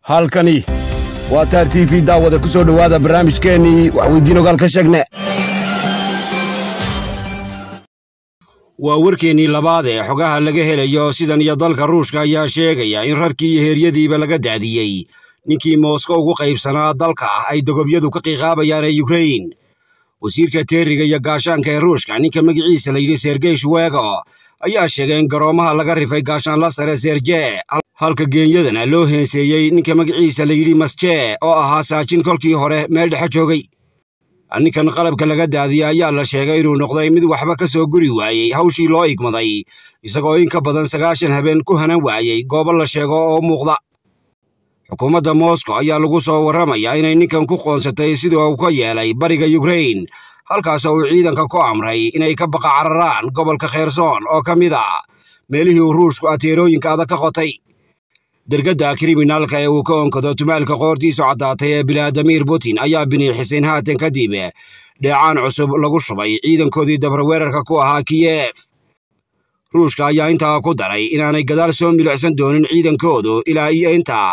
halkani waa taar t v daawada ku soo dhowaada barnaamijkeennii waxweydiin ogaal ka sheegne waa warkeennii labaad ee xogaha laga helayo sidan iyo dalka ruushka ayaa sheegaya in rarkii iyo heeryadiiba laga daadiyey ninkii mooskow ugu qaybsanaa dalka ah ay dogobyadu ka qiiqaabayaan ee yukrain wasiirka teeriga iyo gaashaanka ee ruushka ninka magaciisa layidhi sergey shuwego ayaa sheegay in garoomaha laga rifay gaashaan la sare serge halka geenyadana loo heenseeyey ninka magaciisa yidhi masjee oo ahaa saajin kolkii hore meel dhexe joogay ninkan qalabka laga daadiya ayaa la sheegay inuu noqday mid waxba ka soo guri waayey hawshii loo igmaday isagoo in ka badan sagaashan habeen ku hanan waayey goobo la sheego oo muuqda xukuumadda moscow ayaa lagu soo warramayaa inay ninkan ku qoonsatay sidii uu ka yeelay bariga yukrain halkaasoo uu ciidanka ku amray inay ka baqa cararaan gobolka kheersoon oo ka mid a ah. meelihii uu ruushku ateerooyinka adag ka qotay dergadda kriminaalka ee uu ka onkado tumaalka qoortiisu caddaatay ee bilaadamiir putin ayaa bini xiseen haatan kadib dheecaan cusub lagu shubay ciidankoodii dabarweerarka ku ahaa kiyef ruushka ayaa intaa ku daray inaanay gadaal soo milicsan doonin ciidankoodu ilaa iyo intaa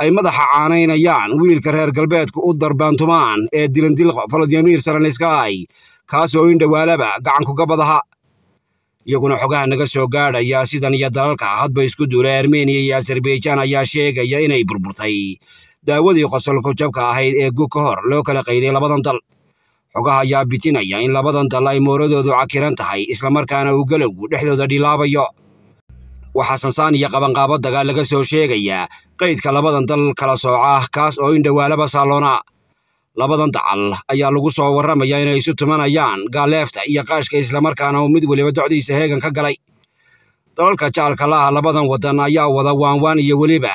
ay madaxa caanaynayaan wiilka reer galbeedku u darbaantumaan ee dilandil faladimir salanskay kaasoo in dhowaalaba gacanku gabadaha iyaguna xogaha naga soo gaadhaya sidan iyo dalalka hadba isku duula armeniya iyo azerbaijan ayaa sheegaya inay burburtay daawadii qosolku jabka ahayd ee gug ka hor loo kala qayday labadan dal xogaha ayaa bitinaya in labadan dal ay mooradoodu cakiran tahay islamarkaana uu galowgu dhexdooda dhilaabayo waxaa sansaan iyo qabanqaabo dagaal laga soo sheegayaa qaydka labadan dal kala sooca kaas oo indhawaalaba saalloona labadan dacal ayaa lagu soo warramaya inay isu tumanayaan gaaleefta iyo qaashka islamarkaana uu mid weliba docdiisa heegan ka galay dalalka jaalka laha labadan waddan ayaa wada waanwaan iyo weliba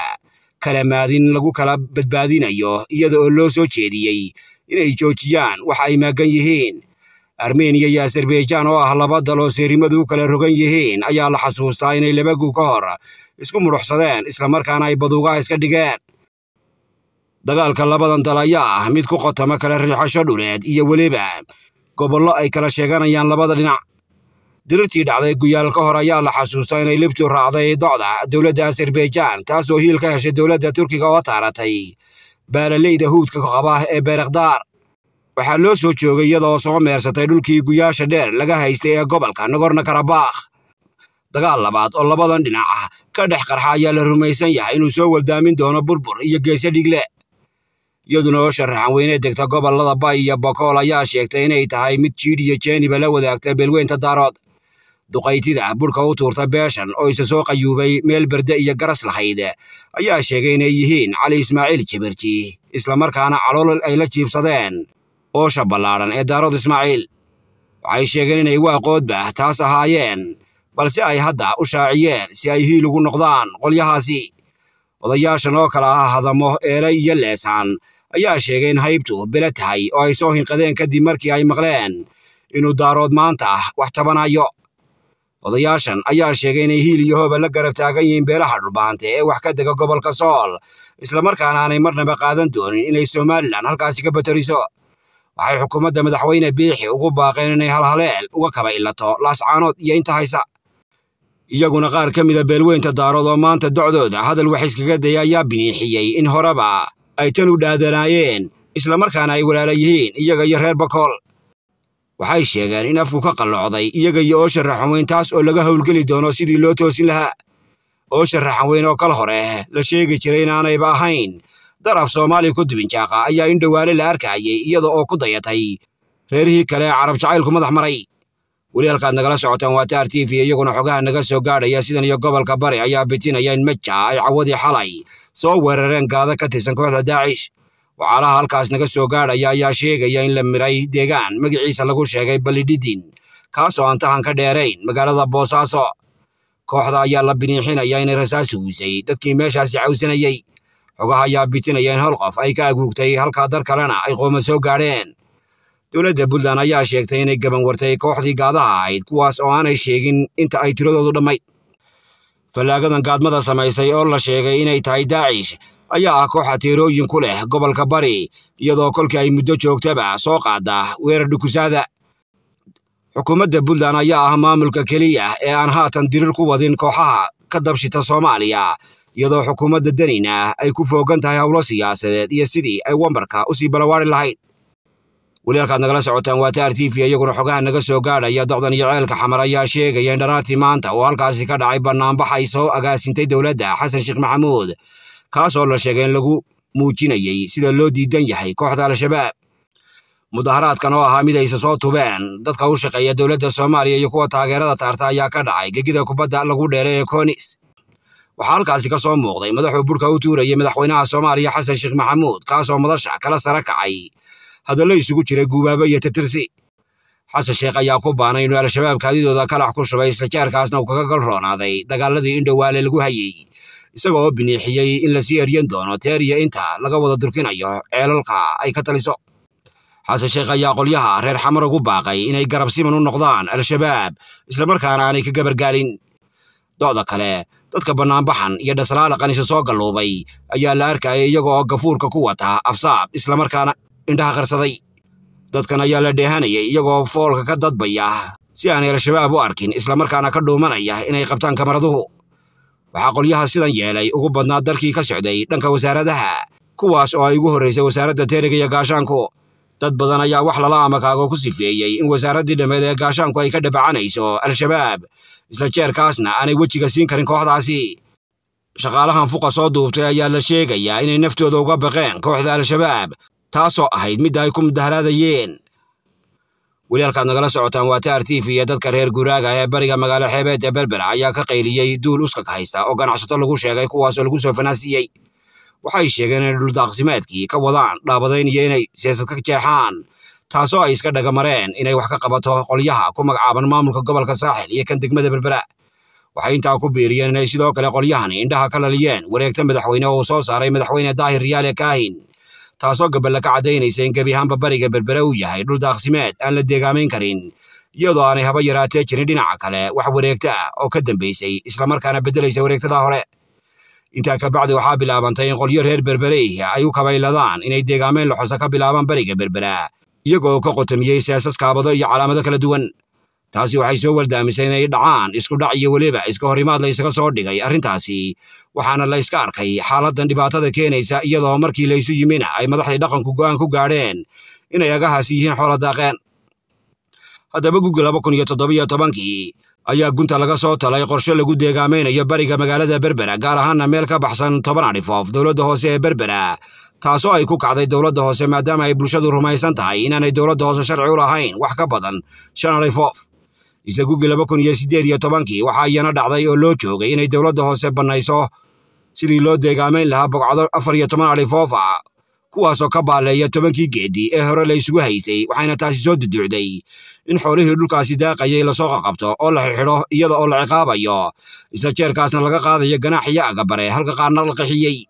kala maadin lagu kala badbaadinayo iyada oo loo soo jeediyey inay joojiyaan waxa ay maagan yihiin armeniya iyo azerbaijan oo ah laba dal oo seerimadu u kala rogan yihiin ayaa la xasuustaa inay laba guu ka hor isku muruxsadeen islamarkaana ay baduugaha iska dhigeen dagaalka labadan dal ayaa ah mid ku qotamo kale riixasho dhuleed iyo weliba gobollo ay kala sheeganayaan labada dhinac dirirtii dhacday guyaal ka hor ayaa la xasuustaa inay libtu raacday docda dowladda azerbaijan taasoo hiil ka heshay dowladda turkiga oo taaratay baalaleyda huudka qaba ee beerakhdaar waxaa loo soo joogay iyadoo soo meersatay dhulkii guyaasha dheer laga haystay ee gobolka nagorno karabakh dagaal labaad oo labadan dhinac ah ka dhex qarxa ayaa la rumaysan yahay inuu soo waldaamin doono burbur iyo geese dhigle iyaduna oo sharaxan weyne degta gobollada bay iyo bokool ayaa sheegtay inay tahay mid jiid iyo jeeniba la wadaagta beelweynta daarood duqaytida burhka u tuurta beeshan oo isa soo qayuubay meel berde iyo garas lahayd ayaa sheegay inay yihiin cali ismaaciil jibirji islamarkaana caloolol ay la jiibsadeen oosha ballaadhan ee daarood ismaaciil waxay sheegeen inay waaqoodbah taas ahaayeen balse ay hadda u shaaciyeen si ay hiil ugu noqdaan qolyahaasi odayaashan oo kale ah hadamo eele iyo leesaan ayaa sheegay in haybtu bilo tahay oo ay soo hinqadeen kadib markii ay maqleen inuu daarood maanta ah wax tabanayo odayaashan ayaa sheegay inay hiil iyo hooba la garab taagan yihiin beelaha dhulbaante ee wax ka dega gobolka sool islamarkaana aanay marnaba qaadan doonin inay somalilan halkaasi ka batariso waxay xukuumadda madaxweyne biixi ugu baaqeen inay halhaleel uga kaba ilato laascaanood iyo inta haysa iyaguna qaar ka mida beelweynta daarood oo maanta docdooda hadal wax iskaga daya ayaa biniixiyey in horeba ay tan u dhaadanaayeen isla markaana ay walaala yihiin iyaga iyo reer bakool waxay sheegeen in afku ka qallocday iyaga iyo oosha raxanweyn taas oo laga howlgeli doono sidii loo toosin lahaa oosha raxanweyn oo kal hore la sheegi jiray inaanayba ahayn daraf soomaali ku dibinjaaqa ayaa in dhowaale la arkaayay iyada oo ku dayatay reerihii kale ee carab jacaylku madax maray weli halkaad nagala socotaan waa taar t v iyaguna xogaha naga soo gaadhaya sidan iyo gobolka bari ayaa bitinaya in meja ay cawadii xalay soo weerareen gaada ka tirsan kooxda daacish waxaalaha halkaas naga soo gaadhaya ayaa sheegaya in la miray deegaan magiciisa lagu sheegay balidhidin kaasoo aan tahan ka dheerayn magaalada boosaaso kooxda ayaa la biniixinaya inay rasaasi wiisay dadkii meeshaasi cawsanayey xogaha ayaa bitinaya in hal qof ay ka aguugtay halkaa dar kalena ay qooma soo gaadheen dowladda puntland ayaa sheegtay inay gabanwartay kooxdii gaadaha ahayd kuwaas oo aanay sheegin inta ay tiradoodu dhammayd fallaagadan gaadmada samaysay oo la sheegay inay tahay daacish ayaa ah kooxa tiirooyin ku leh gobolka bari iyadoo kolkii ay muddo joogtaba soo qaada weerar dhukusaada xukuumadda puntland ayaa ah maamulka keliya ee aan haatan dirir ku wadin kooxaha ka dabshita soomaaliya iyadoo xukuumadda denina ay ku foogan tahay howlo siyaasadeed iyo sidii ay wambarka usii balawaari lahayd weli halkaad nagala socotaan waa taar t v iyaguna xogaha naga soo gaadhaya docdan iyo ceelka xamar ayaa sheegaya in dharaartii maanta oo halkaasi ka dhacay ay soo agaasintay dowladda xasan sheekh maxamuud kaasoo la sheegay in lagu muujinayay sida loo diidan yahay kooxda al-shabaab mudaharaadkan oo ahaa mid aysa soo tubeen dadka u shaqeeya dowladda soomaaliya iyo kuwa taageerada taarta ayaa ka dhacay gegida kubadda lagu dheelay ee konis waxaa halkaasi ka soo muuqday madaxuu burka u tuurayay madaxweynaha soomaaliya xasan sheekh maxamuud kaasoo madasha kala sara kacay hadallo isugu jira guubaabo iyo tatirsi xasan sheekh ayaa ku baanay inuu al-shabaab kaadidooda kalax ku shubay isla jaarkaasna uu kaga galroonaaday dagaaladii indhowaale lagu hayey isagoo oo biniixiyey in lasii eryan doono teer iyo inta laga wada durkinayo ceelalka ay ka taliso xasan sheekh ayaa qolyaha reer xamar ugu baaqay inay garab siman u noqdaan al-shabaab islamarkaana aanay ka gabargaalin dooda kale dadka bannaanbaxan iyo dhaslaala qanisa soo galluubay ayaa la arkayay iyagoo gafuurka ku wata afsaab islamarkaana indhaha qarsaday dadkan ayaa la dheehanayay iyagoo foolka ka dadbaya si aanay al-shabaab u arkin islamarkaana ka dhuumanaya inay qabtaan kamaraduhu waxaa qolyaha sidan yeelay ugu badnaa dalkii ka socday dhanka wasaaradaha kuwaas oo ay ugu horraysay wasaaradda teeriga iyo gaashaanku dad badan ayaa wax lala amakaago ku sifeeyey in wasaaraddii dhammeed ee gaashaanku ay ka dhabacanayso al-shabaab isla jeerkaasna aanay wejiga siin karin kooxdaasi shaqaalahan fuqa soo duubtay ayaa la sheegayaa inay naftooda uga baqeen kooxda al-shabaab taasoo ahayd midda ay ku mudaharaadayeen weli halkaad nagala socotaan waa taar t v iyo dadka reer guraaga ee bariga magaalo xeebeed ee berbera ayaa ka qayliyey duul uskag haysta oo ganacsato lagu sheegay kuwaasoo lagu soo fanaasiyey waxay sheegeen inay dhuldaaqsimeedkii ka wadaan dhaabadayn iyo inay siyaasad ka jeexaan taasoo ay iska dhaga mareen inay wax ka qabato qolyaha ku magacaaban maamulka gobolka saaxil iyo kan degmada berbera waxay intaa ku biiriyeen inay sidoo kale qolyahani indhaha ka laliyeen wareegta madaxweyne oo uu soo saaray madaxweyne daahir riyaale kaahin taasoo gaballa ka caddaynaysa in gebi ahaanba bariga berbere uu yahay dhul daaqsimeed aan la deegaamayn karin iyadoo aanay haba yaraatee jirin dhinaca kale wax wareegta ah oo ka dambaysay islamarkaana beddelaysa wareegtada hore intaa kabacdi waxaa bilaabantay in qolyo reer berberey ah ay u kabayladaan inay deegaameen laxosa ka bilaabaan bariga berbera iyagoo ka qotamiyey seesas kaabado iyo calaamado kala duwan taasi waxay soo waldaamisay inay dhacaan isku dhac iyo weliba iska hor imaad soo dhigay arrintaasi waxaana layska arkay xaaladan dhibaatada keenaysa iyadoo markii laysu yimina ay madaxdii dhaqanku go'aan ku gaadheen inay agahaasi yihiin xoola daaqeen haddaba gugii laba kun iyo toddobiyo tobankii ayaa gunta laga soo talay qorshe lagu deegaamaynayo bariga magaalada berbera gaar ahaana meel ka baxsan toban adhifoof dowladda hoose ee berbera taasoo ay ku kacday dowladda hoose maadaama ay bulshadu rumaysan tahay inaanay dowladda hoose sharci u lahayn wax ka badan shan adhifoof isla guggii laba kun iyo siddeed iyo tobankii waxaa iyana dhacday oo loo joogay inay dowladda hoose bannayso sidii loo deegaamayn lahaa bogcado afar iyo toban alifoof ah kuwaasoo ka baalleeya tobankii geedi ee hore la isugu haystay waxayna taasi soo duduucday in xoolihii dhulkaasi daaqayay lasoo qaqabto oo la xirxidho iyada oo la ciqaabayo isla jeerkaasna laga qaadayo ganaax iyo agabare halka qaarna la qixiyey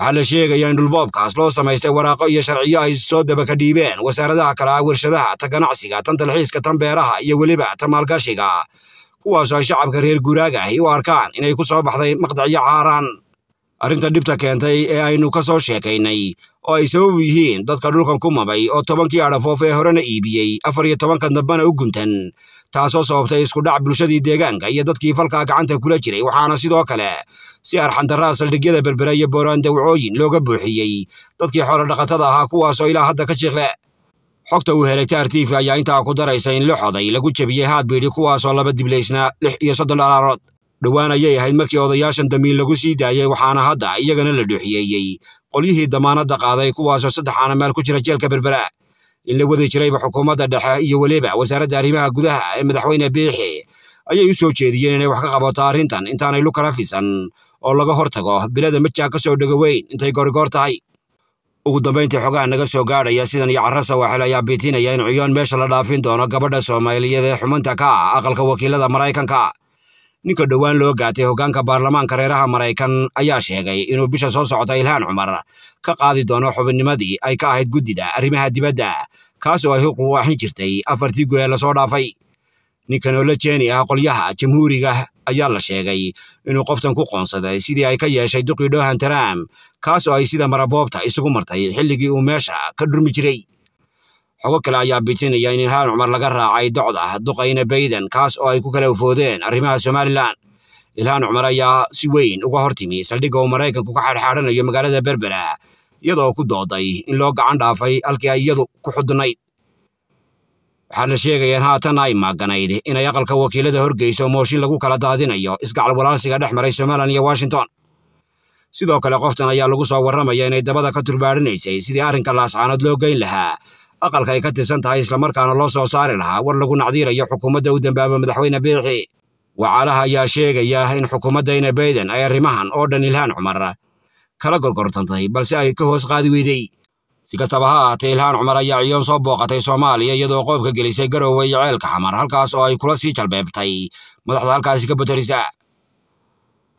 waxaa la sheegayaa in dhulboobkaas loo samaystay waraaqo iyo sharciyo ay soo daba ka dhiibeen wasaaradaha kale ah warshadaha ta ganacsiga tan dalxiiska tan beeraha iyo weliba ta maalgashiga kuwaasoo ay shacabka reer guuraaga ahi u arkaan inay ku soo baxday maqdacyo caaraan arrinta dhibta keentay ee aynu ka soo sheekaynay oo ay sabab u yihiin dadka dhulkan ku mabay oo tobankii adhafoof ee horena iibiyey afar iyo tobanka dambana u guntan taasoo sababtay iskudhac bulshadii deegaanka iyo dadkii falkaa gacanta kula jiray waxaana sidoo kale si arxandaraa ah saldhigyada berbere iyo booraan dawcooyin looga buuxiyey dadkii xoolo dhaqatada ahaa kuwaasoo ilaa hadda ka jikle xogta uu helay taartiifka ayaa intaa ku daraysa in lix oday lagu jebiyey haadbiidhi kuwaasoo laba diblaysnaa lix iyo soddon dhalaarood dhowaan ayay ahayd markii odayaashan damiin lagu sii daayey waxaana hadda iyagana la dhuuxiyeeyey qolyihii damaanadda qaaday kuwaasoo saddexaana meel ku jira jeelka berbera in la wadi jirayba xukuumadda dhexe iyo weliba wasaaradda arrimaha gudaha ee madaxweyne biixi ayay u soo jeediyeen inay wax ka qabato arrintan intaanay lu kala oo laga hortago bilada majaa ka soo dhegoweyn intay goorigoor tahay ugu dambayntii xogaha naga soo gaadhaya sidan iyo carra sawaaxil ayaa bitinaya in cuyoon meesha la dhaafin doono gabadha soomaaliyeed ee xumanta ka ah aqalka wakiilada maraykanka ninka dhowaan loo gaatay hoggaanka baarlamaanka reeraha maraykan ayaa sheegay inuu bisha soo socota ilhaan cumar ka qaadi doono xubinnimadii ay ka ahayd guddida arrimaha dibadda kaas oo ay huquuq waxin jirtay afartii gol ee lasoo dhaafay ninkan oo la jeeni ah qolyaha jamhuuriga ayaa la sheegay inuu qoftan ku qoonsaday sidii ay ka yeeshay duqii dhohan taram kaas oo ay sida maraboobta isugu martay xilligii uu meesha ka dhurmi jiray xogo kale ayaa bitinaya in ilhaan cumar laga raacay docda duqayna bayden kaas oo ay ku kala foodeen arrimaha somalilan ilhaan cumar ayaa si weyn uga hortimi saldhigga uu maraykanku ka xaadxaadhanayo magaalada berbera iyadoo ku dooday in loo gacan dhaafay halkii ay iyadu ku xudnayd waxaa la sheegayeen haatan ay maaganayd inay aqalka wakiilada horgeyso mooshin lagu kala daadinayo isgacal walaalsiga dhex maray somalilan iyo washington sidoo kale qoftan ayaa lagu soo warramaya inay dabada ka turbaarhinaysay sidii arrinka laascaanood loo geyn lahaa aqalka ay ka tirsan tahay islamarkaana loo soo saari lahaa war lagu nacdiirayo xukuumadda u dambaaba madaxweyne biixi wacaalaha ayaa sheegaya in xukuumaddayna bayden ay arrimahan oo dhan ilhaan cumar kala gorgortantay balse ay ka hoos qaadi weyday si kastaba ha ahaatee ilhaan cumar ayaa ciyoon soo booqatay soomaaliya iyadoo qoobka gelisay garoowe iyo ceelka xamar halkaas oo ay kula sii jalbeebtay madaxda halkaasi ka botorisa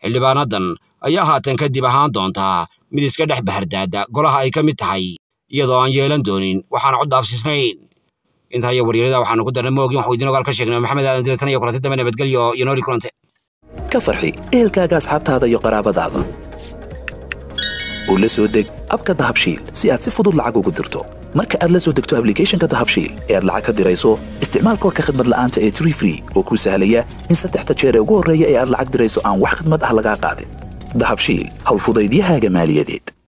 xildhibaanadan ayaa haatan kadib ahaan doontaa mid iska dhex bahardaada golaha ay ka mid tahay iyadoo aan yeelan doonin waxaana cod dhaafsiisnayn intaa iyo waryarada waxaanu ku darnay moogin waxuu idin ka sheegnay maxamed aadan diletan iyo kulanti dambe nabadgelyo iyo noori kulante ka farxi ehelkaaga asxaabtaada iyo qaraabadaada oo la soo deg abka dahabshiil si aad si fudud lacag ugu dirto marka aad la soo degto ablicathonka dahabshiil ee aad lacag ka dirayso isticmaal koodka khadmad la'aanta ee tree oo kuu sahlaya in saddexda jeer ee ugu horreeya ee aad lacag dirayso aan wax khidmad ah lagaa qaadin dahabshiil howlfudaydiyahaaga maaliyadeed